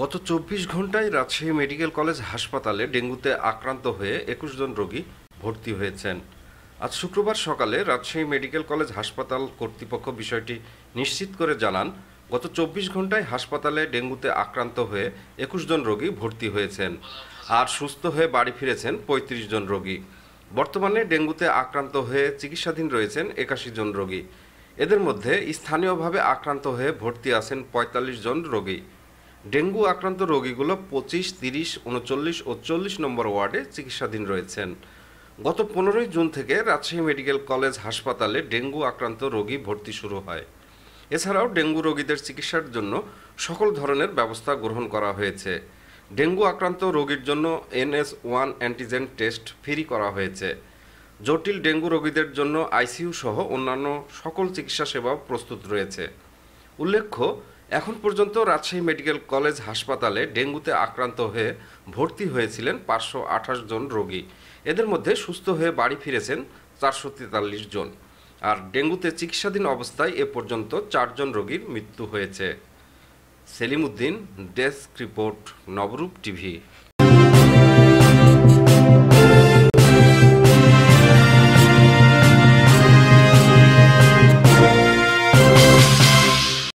গত চব্বিশ ঘন্টায় রাজশাহী মেডিকেল কলেজ হাসপাতালে ডেঙ্গুতে আক্রান্ত হয়ে একুশ জন রোগী ভর্তি হয়েছেন আজ শুক্রবার সকালে রাজশাহী মেডিকেল কলেজ হাসপাতাল কর্তৃপক্ষ বিষয়টি নিশ্চিত করে জানান গত চব্বিশ ঘন্টায় হাসপাতালে ডেঙ্গুতে আক্রান্ত হয়ে একুশ জন রোগী ভর্তি হয়েছেন আর সুস্থ হয়ে বাড়ি ফিরেছেন ৩৫ জন রোগী বর্তমানে ডেঙ্গুতে আক্রান্ত হয়ে চিকিৎসাধীন রয়েছেন একাশি জন রোগী এদের মধ্যে স্থানীয়ভাবে আক্রান্ত হয়ে ভর্তি আছেন ৪৫ জন রোগী ডেঙ্গু আক্রান্ত রোগীগুলো পঁচিশ তিরিশ উনচল্লিশ ও চল্লিশ নম্বর ওয়ার্ডে চিকিৎসাধীন রয়েছেন গত পনেরোই জুন থেকে রাজশাহী মেডিকেল কলেজ হাসপাতালে ডেঙ্গু আক্রান্ত রোগী ভর্তি শুরু হয় এছাড়াও ডেঙ্গু রোগীদের চিকিৎসার জন্য সকল ধরনের ব্যবস্থা গ্রহণ করা হয়েছে ডেঙ্গু আক্রান্ত রোগীর জন্য NS one antigen test free করা হয়েছে জটিল ডেঙ্গু রোগীদের জন্য আইসিইউ সহ অন্যান্য সকল চিকিৎসা সেবাও প্রস্তুত রয়েছে উল্লেখ্য এখন পর্যন্ত রাজশাহী মেডিকেল কলেজ হাসপাতালে ডেঙ্গুতে আক্রান্ত হয়ে ভর্তি হয়েছিলেন পাঁচশো আঠাশ জন রোগী এদের মধ্যে সুস্থ হয়ে বাড়ি ফিরেছেন চারশো তেতাল্লিশ জন আর ডেঙ্গুতে চিকিৎসাধীন অবস্থায় এ পর্যন্ত চারজন রোগীর মৃত্যু হয়েছে Selim Uddin desk report Nabarup TV